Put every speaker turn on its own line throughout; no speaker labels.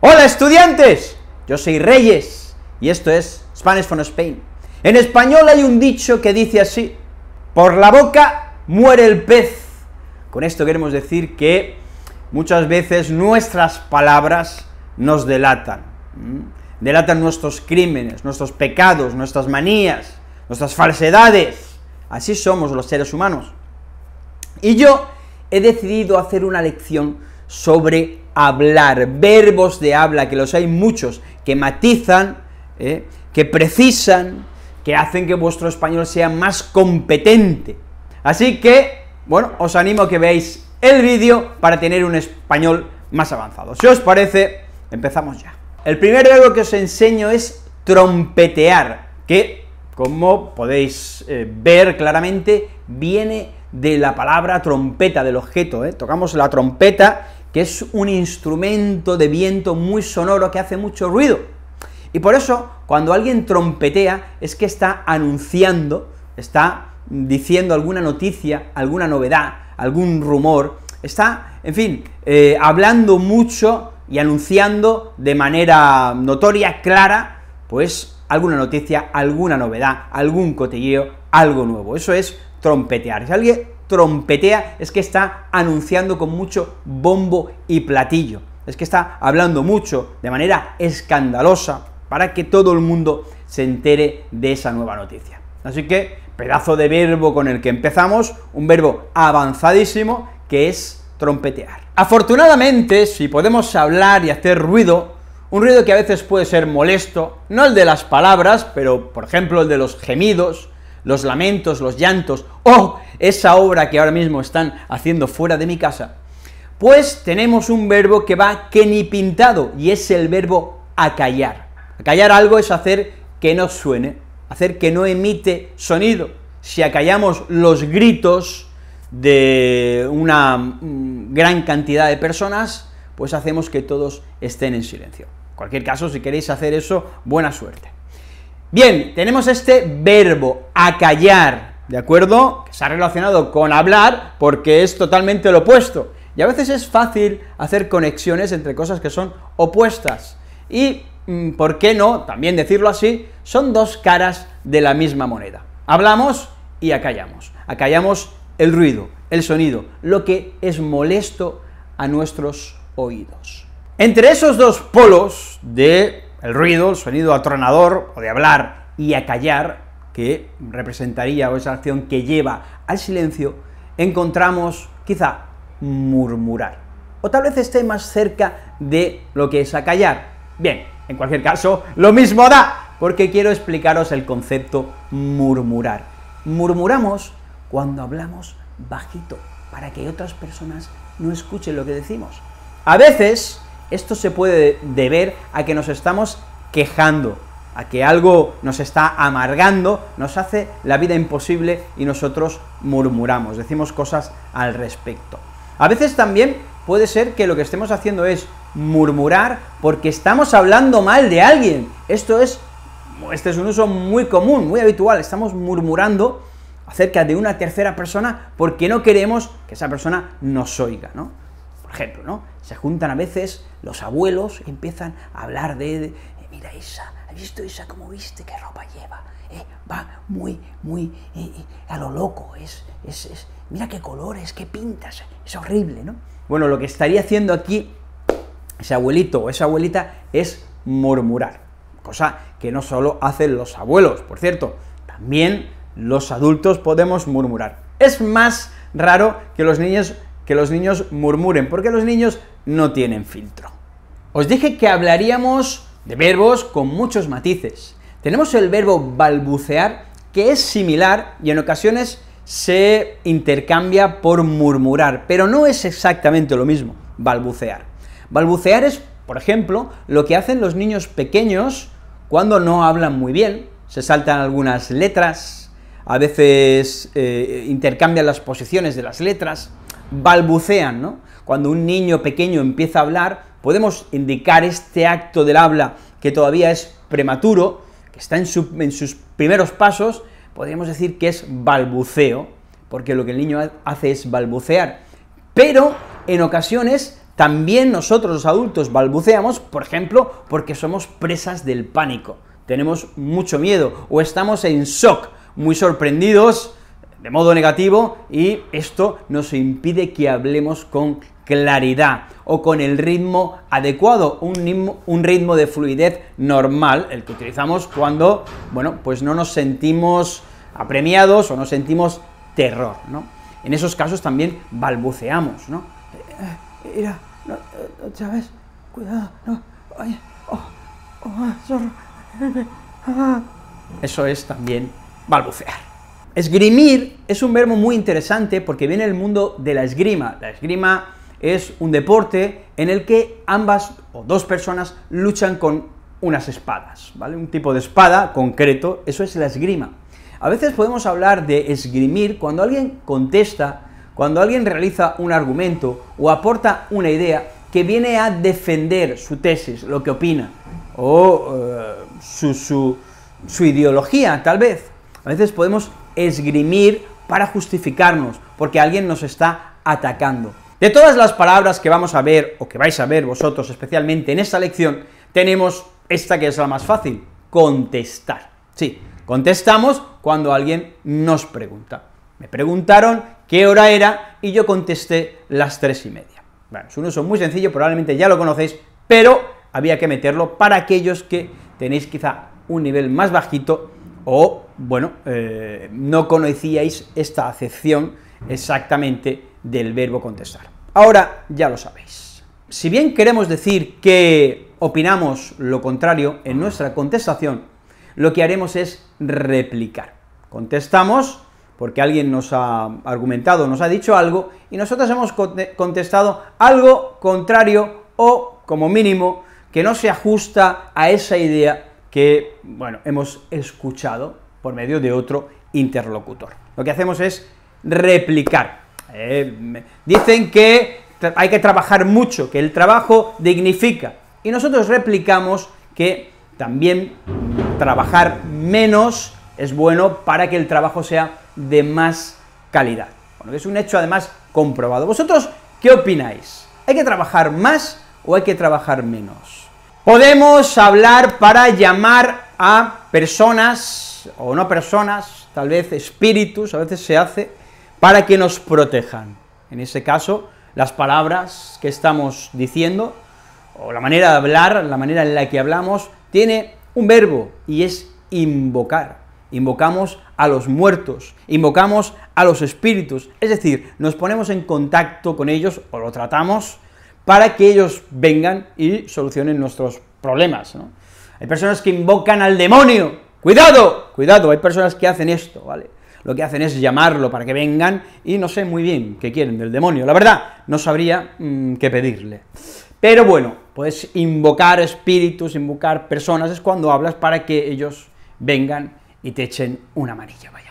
Hola estudiantes, yo soy Reyes y esto es Spanish from Spain. En español hay un dicho que dice así, por la boca muere el pez. Con esto queremos decir que muchas veces nuestras palabras nos delatan, delatan nuestros crímenes, nuestros pecados, nuestras manías, nuestras falsedades. Así somos los seres humanos. Y yo he decidido hacer una lección sobre hablar, verbos de habla, que los hay muchos, que matizan, ¿eh? que precisan, que hacen que vuestro español sea más competente. Así que, bueno, os animo a que veáis el vídeo para tener un español más avanzado. Si os parece, empezamos ya. El primer verbo que os enseño es trompetear, que, como podéis eh, ver claramente, viene de la palabra trompeta, del objeto, ¿eh? Tocamos la trompeta que es un instrumento de viento muy sonoro que hace mucho ruido. Y por eso, cuando alguien trompetea, es que está anunciando, está diciendo alguna noticia, alguna novedad, algún rumor, está, en fin, eh, hablando mucho y anunciando de manera notoria, clara, pues alguna noticia, alguna novedad, algún cotilleo, algo nuevo. Eso es trompetear. Si alguien trompetea es que está anunciando con mucho bombo y platillo. Es que está hablando mucho, de manera escandalosa, para que todo el mundo se entere de esa nueva noticia. Así que, pedazo de verbo con el que empezamos, un verbo avanzadísimo que es trompetear. Afortunadamente, si podemos hablar y hacer ruido, un ruido que a veces puede ser molesto, no el de las palabras, pero por ejemplo el de los gemidos, los lamentos, los llantos, oh, esa obra que ahora mismo están haciendo fuera de mi casa, pues tenemos un verbo que va que ni pintado, y es el verbo acallar. Acallar algo es hacer que no suene, hacer que no emite sonido. Si acallamos los gritos de una mm, gran cantidad de personas, pues hacemos que todos estén en silencio. En cualquier caso, si queréis hacer eso, buena suerte. Bien, tenemos este verbo, acallar, ¿de acuerdo? Que se ha relacionado con hablar porque es totalmente lo opuesto. Y a veces es fácil hacer conexiones entre cosas que son opuestas. Y, mm, ¿por qué no? También decirlo así, son dos caras de la misma moneda. Hablamos y acallamos. Acallamos el ruido, el sonido, lo que es molesto a nuestros oídos. Entre esos dos polos de el ruido, el sonido atronador o de hablar y acallar, que representaría o esa acción que lleva al silencio, encontramos quizá murmurar. O tal vez esté más cerca de lo que es acallar. Bien, en cualquier caso, lo mismo da, porque quiero explicaros el concepto murmurar. Murmuramos cuando hablamos bajito, para que otras personas no escuchen lo que decimos. A veces esto se puede deber a que nos estamos quejando, a que algo nos está amargando, nos hace la vida imposible y nosotros murmuramos, decimos cosas al respecto. A veces también puede ser que lo que estemos haciendo es murmurar porque estamos hablando mal de alguien. Esto es, este es un uso muy común, muy habitual, estamos murmurando acerca de una tercera persona porque no queremos que esa persona nos oiga, ¿no? Por ejemplo, ¿no? Se juntan a veces los abuelos y empiezan a hablar de, mira esa, ¿has visto esa cómo viste? ¿Qué ropa lleva? Eh, va muy, muy eh, eh, a lo loco, es, es, es, mira qué colores, qué pintas, es horrible, ¿no? Bueno, lo que estaría haciendo aquí ese abuelito o esa abuelita es murmurar, cosa que no solo hacen los abuelos, por cierto, también los adultos podemos murmurar. Es más raro que los niños que los niños murmuren, porque los niños no tienen filtro. Os dije que hablaríamos de verbos con muchos matices. Tenemos el verbo balbucear, que es similar y en ocasiones se intercambia por murmurar, pero no es exactamente lo mismo, balbucear. Balbucear es, por ejemplo, lo que hacen los niños pequeños cuando no hablan muy bien, se saltan algunas letras, a veces eh, intercambian las posiciones de las letras, balbucean, ¿no? Cuando un niño pequeño empieza a hablar, podemos indicar este acto del habla que todavía es prematuro, que está en, en sus primeros pasos, podríamos decir que es balbuceo, porque lo que el niño hace es balbucear. Pero en ocasiones también nosotros los adultos balbuceamos, por ejemplo, porque somos presas del pánico, tenemos mucho miedo o estamos en shock, muy sorprendidos de modo negativo y esto nos impide que hablemos con claridad o con el ritmo adecuado, un ritmo, un ritmo de fluidez normal, el que utilizamos cuando, bueno, pues no nos sentimos apremiados o no sentimos terror, ¿no? En esos casos también balbuceamos, ¿no? Mira, eh, eh, no, eh, cuidado, no, oh, oh, ah, Eso es también balbucear. Esgrimir es un verbo muy interesante porque viene del mundo de la esgrima. La esgrima es un deporte en el que ambas o dos personas luchan con unas espadas, ¿vale? Un tipo de espada concreto, eso es la esgrima. A veces podemos hablar de esgrimir cuando alguien contesta, cuando alguien realiza un argumento o aporta una idea que viene a defender su tesis, lo que opina, o eh, su, su ideología, tal vez. A veces podemos esgrimir para justificarnos, porque alguien nos está atacando. De todas las palabras que vamos a ver, o que vais a ver vosotros especialmente en esta lección, tenemos esta que es la más fácil, contestar. Sí, contestamos cuando alguien nos pregunta. Me preguntaron qué hora era y yo contesté las tres y media. Bueno, es un uso muy sencillo, probablemente ya lo conocéis, pero había que meterlo para aquellos que tenéis quizá un nivel más bajito o bueno, eh, no conocíais esta acepción exactamente del verbo contestar. Ahora ya lo sabéis. Si bien queremos decir que opinamos lo contrario en nuestra contestación, lo que haremos es replicar. Contestamos porque alguien nos ha argumentado, nos ha dicho algo, y nosotros hemos contestado algo contrario o, como mínimo, que no se ajusta a esa idea que, bueno, hemos escuchado por medio de otro interlocutor. Lo que hacemos es replicar. Eh, dicen que hay que trabajar mucho, que el trabajo dignifica. Y nosotros replicamos que también trabajar menos es bueno para que el trabajo sea de más calidad. Bueno, es un hecho además comprobado. ¿Vosotros qué opináis? ¿Hay que trabajar más o hay que trabajar menos? Podemos hablar para llamar a personas, o no personas, tal vez espíritus, a veces se hace, para que nos protejan. En ese caso, las palabras que estamos diciendo, o la manera de hablar, la manera en la que hablamos, tiene un verbo, y es invocar. Invocamos a los muertos, invocamos a los espíritus, es decir, nos ponemos en contacto con ellos, o lo tratamos, para que ellos vengan y solucionen nuestros problemas. Hay personas que invocan al demonio. Cuidado, cuidado, hay personas que hacen esto, ¿vale? Lo que hacen es llamarlo para que vengan y no sé muy bien qué quieren del demonio. La verdad, no sabría mm, qué pedirle. Pero bueno, puedes invocar espíritus, invocar personas, es cuando hablas para que ellos vengan y te echen una amarilla, vaya.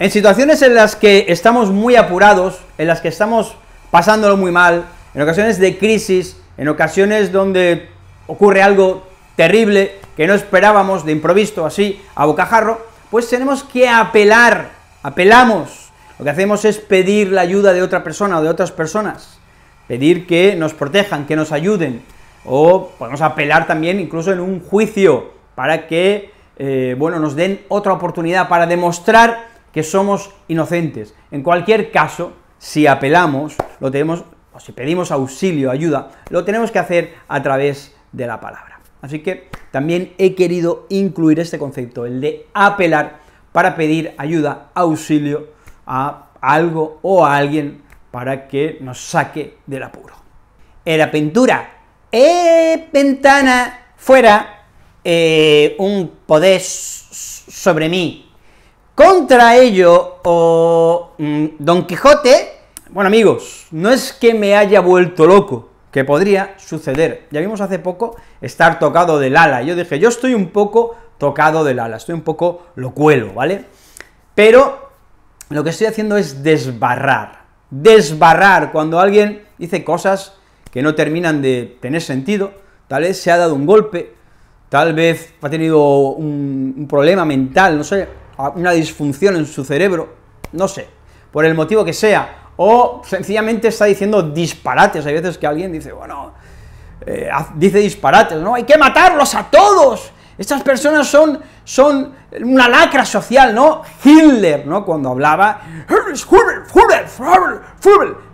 En situaciones en las que estamos muy apurados, en las que estamos pasándolo muy mal, en ocasiones de crisis, en ocasiones donde ocurre algo terrible, que no esperábamos de improviso así a bocajarro, pues tenemos que apelar, apelamos. Lo que hacemos es pedir la ayuda de otra persona o de otras personas, pedir que nos protejan, que nos ayuden, o podemos apelar también incluso en un juicio para que, eh, bueno, nos den otra oportunidad para demostrar que somos inocentes. En cualquier caso, si apelamos, lo tenemos, o si pedimos auxilio, ayuda, lo tenemos que hacer a través de la palabra. Así que también he querido incluir este concepto, el de apelar para pedir ayuda, auxilio a algo o a alguien para que nos saque del apuro. Era pintura. ¡eh! ventana! Fuera, eh, un poder sobre mí. Contra ello, o mm, Don Quijote, bueno amigos, no es que me haya vuelto loco, que podría suceder. Ya vimos hace poco estar tocado del ala. Yo dije, yo estoy un poco tocado del ala, estoy un poco locuelo, ¿vale? Pero lo que estoy haciendo es desbarrar. Desbarrar cuando alguien dice cosas que no terminan de tener sentido, tal vez se ha dado un golpe, tal vez ha tenido un, un problema mental, no sé, una disfunción en su cerebro, no sé, por el motivo que sea, o sencillamente está diciendo disparates. Hay veces que alguien dice, bueno, eh, dice disparates, ¿no? Hay que matarlos a todos. Estas personas son, son una lacra social, ¿no? Hitler, ¿no? Cuando hablaba,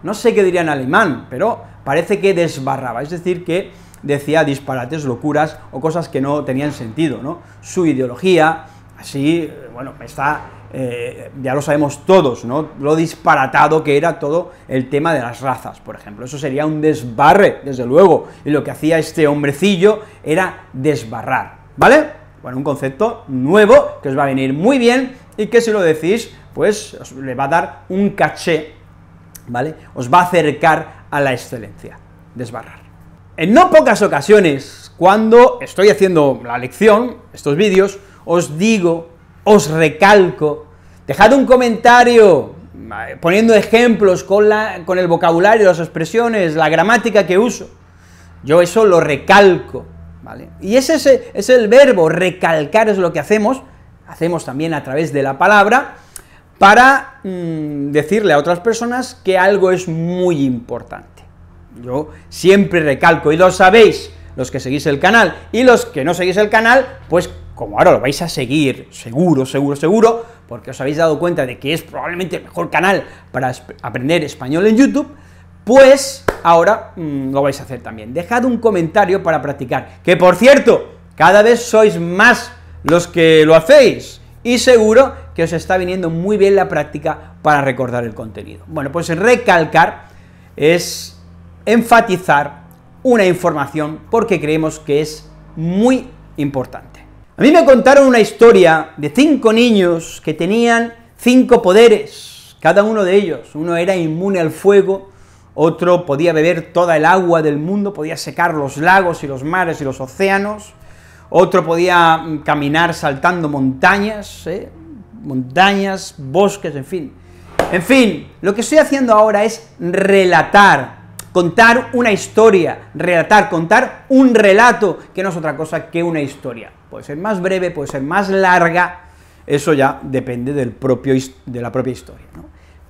no sé qué diría en alemán, pero parece que desbarraba, es decir, que decía disparates, locuras o cosas que no tenían sentido, ¿no? Su ideología, así, eh, bueno, está eh, ya lo sabemos todos, ¿no? Lo disparatado que era todo el tema de las razas, por ejemplo. Eso sería un desbarre, desde luego. Y lo que hacía este hombrecillo era desbarrar, ¿vale? Bueno, un concepto nuevo que os va a venir muy bien y que si lo decís, pues os le va a dar un caché, ¿vale? Os va a acercar a la excelencia, desbarrar. En no pocas ocasiones, cuando estoy haciendo la lección, estos vídeos, os digo os recalco, dejad un comentario eh, poniendo ejemplos con, la, con el vocabulario, las expresiones, la gramática que uso. Yo eso lo recalco, ¿vale? Y ese es, el verbo, recalcar es lo que hacemos, hacemos también a través de la palabra, para mm, decirle a otras personas que algo es muy importante. Yo siempre recalco, y lo sabéis, los que seguís el canal, y los que no seguís el canal, pues como ahora lo vais a seguir, seguro, seguro, seguro, porque os habéis dado cuenta de que es probablemente el mejor canal para aprender español en YouTube, pues ahora mm, lo vais a hacer también. Dejad un comentario para practicar, que por cierto, cada vez sois más los que lo hacéis, y seguro que os está viniendo muy bien la práctica para recordar el contenido. Bueno, pues recalcar es enfatizar una información porque creemos que es muy importante. A mí me contaron una historia de cinco niños que tenían cinco poderes, cada uno de ellos. Uno era inmune al fuego, otro podía beber toda el agua del mundo, podía secar los lagos y los mares y los océanos, otro podía mm, caminar saltando montañas, ¿eh? montañas, bosques, en fin. En fin, lo que estoy haciendo ahora es relatar Contar una historia, relatar, contar un relato, que no es otra cosa que una historia. Puede ser más breve, puede ser más larga, eso ya depende del propio, de la propia historia. ¿no?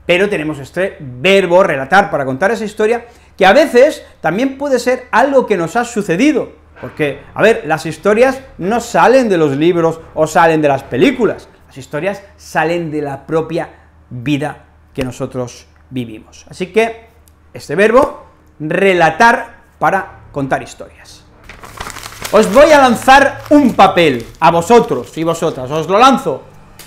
Pero tenemos este verbo relatar para contar esa historia, que a veces también puede ser algo que nos ha sucedido, porque, a ver, las historias no salen de los libros o salen de las películas, las historias salen de la propia vida que nosotros vivimos. Así que este verbo relatar para contar historias. Os voy a lanzar un papel, a vosotros y vosotras, os lo lanzo,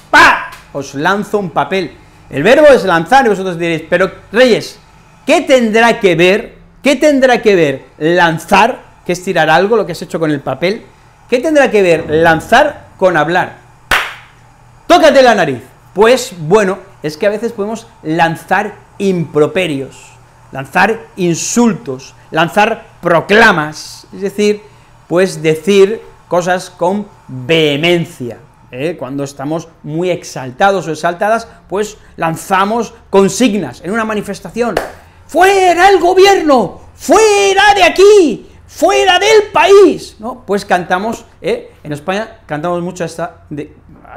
¡pa! Os lanzo un papel. El verbo es lanzar, y vosotros diréis, pero Reyes, ¿qué tendrá que ver, qué tendrá que ver lanzar, que es tirar algo, lo que has hecho con el papel, qué tendrá que ver lanzar con hablar? ¡Tócate la nariz! Pues, bueno, es que a veces podemos lanzar improperios lanzar insultos, lanzar proclamas, es decir, pues decir cosas con vehemencia. ¿eh? Cuando estamos muy exaltados o exaltadas, pues lanzamos consignas en una manifestación. ¡Fuera el gobierno! ¡Fuera de aquí! ¡Fuera del país! ¿No? Pues cantamos, ¿eh? en España cantamos mucho esta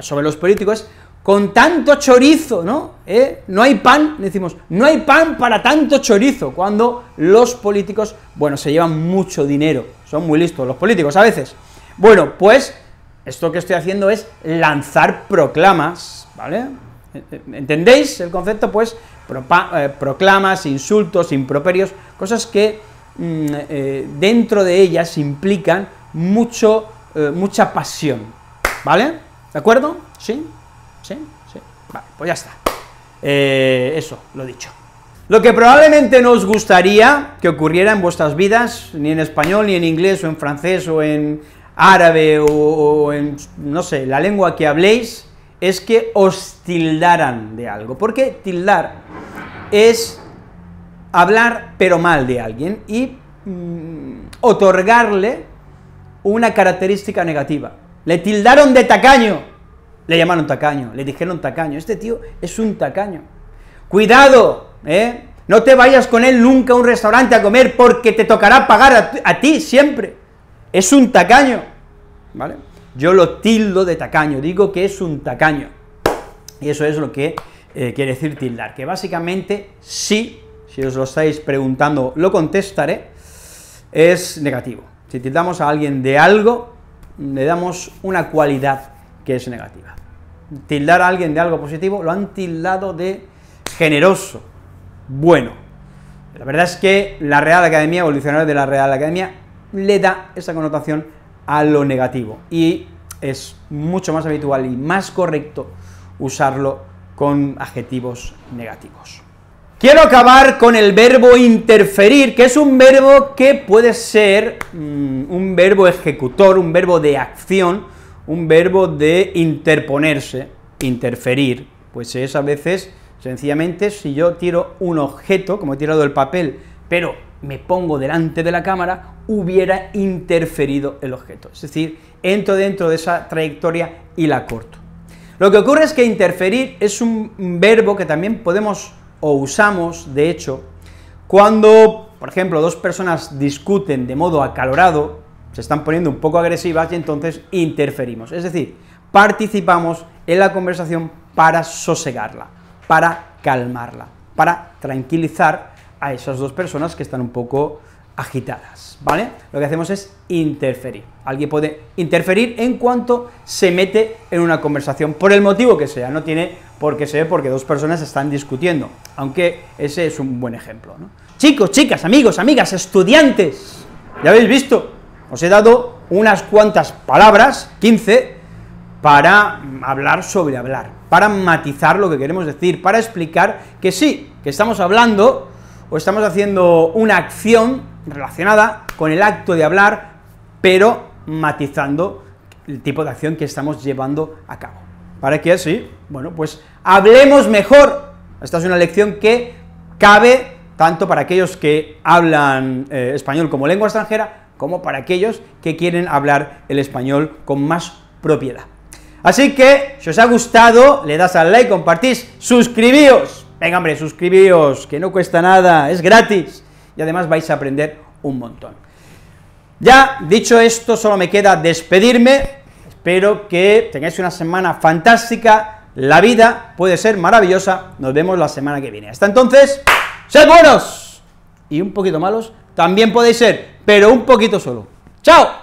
sobre los políticos, con tanto chorizo, ¿no? ¿Eh? No hay pan, decimos, no hay pan para tanto chorizo, cuando los políticos, bueno, se llevan mucho dinero, son muy listos los políticos a veces. Bueno, pues esto que estoy haciendo es lanzar proclamas, ¿vale? E-, e-, ¿Entendéis el concepto? Pues eh, proclamas, insultos, improperios, cosas que mm, eh, dentro de ellas implican mucho, mucha pasión, ¿vale? ¿De acuerdo? ¿Sí? ¿Sí? ¿Sí? Vale, pues ya está. Eh, eso, lo dicho. Lo que probablemente no os gustaría que ocurriera en vuestras vidas, ni en español, ni en inglés, o en francés, o en árabe, o, en, no sé, la lengua que habléis, es que os tildaran de algo, porque tildar es hablar pero mal de alguien y mm, otorgarle una característica negativa. Le tildaron de tacaño, le llamaron tacaño, le dijeron tacaño. Este tío es un tacaño. Cuidado, ¿eh? No te vayas con él nunca a un restaurante a comer porque te tocará pagar a, ti siempre. Es un tacaño, ¿vale? Yo lo tildo de tacaño, digo que es un tacaño. Y eso es lo que eh, quiere decir tildar, que básicamente sí, si os lo estáis preguntando, lo contestaré, es negativo. Si tildamos a alguien de algo, le damos una cualidad que es negativa tildar a alguien de algo positivo, lo han tildado de generoso, bueno. La verdad es que la Real Academia, o de la Real Academia, le da esa connotación a lo negativo. Y es mucho más habitual y más correcto usarlo con adjetivos negativos. Quiero acabar con el verbo interferir, que es un verbo que puede ser mm, un verbo ejecutor, un verbo de acción, un verbo de interponerse, interferir, pues es a veces sencillamente si yo tiro un objeto, como he tirado el papel, pero me pongo delante de la cámara, hubiera interferido el objeto. Es decir, entro dentro de esa trayectoria y la corto. Lo que ocurre es que interferir es un verbo que también podemos o usamos, de hecho, cuando, por ejemplo, dos personas discuten de modo acalorado, se están poniendo un poco agresivas y entonces interferimos. Es decir, participamos en la conversación para sosegarla, para calmarla, para tranquilizar a esas dos personas que están un poco agitadas, ¿vale? Lo que hacemos es interferir. Alguien puede interferir en cuanto se mete en una conversación, por el motivo que sea, no tiene por qué ser porque dos personas están discutiendo, aunque ese es un buen ejemplo, ¿no? Chicos, chicas, amigos, amigas, estudiantes, ya habéis visto, os he dado unas cuantas palabras, 15, para hablar sobre hablar, para matizar lo que queremos decir, para explicar que sí, que estamos hablando o estamos haciendo una acción relacionada con el acto de hablar, pero matizando el tipo de acción que estamos llevando a cabo. Para que así, bueno, pues hablemos mejor. Esta es una lección que cabe tanto para aquellos que hablan eh, español como lengua extranjera, como para aquellos que quieren hablar el español con más propiedad. Así que, si os ha gustado, le das al like, compartís, suscribíos. Venga, hombre, suscribíos, que no cuesta nada, es gratis. Y además vais a aprender un montón. Ya dicho esto, solo me queda despedirme. Espero que tengáis una semana fantástica. La vida puede ser maravillosa. Nos vemos la semana que viene. Hasta entonces, ¡sed buenos! y un poquito malos también podéis ser, pero un poquito solo. ¡Chao!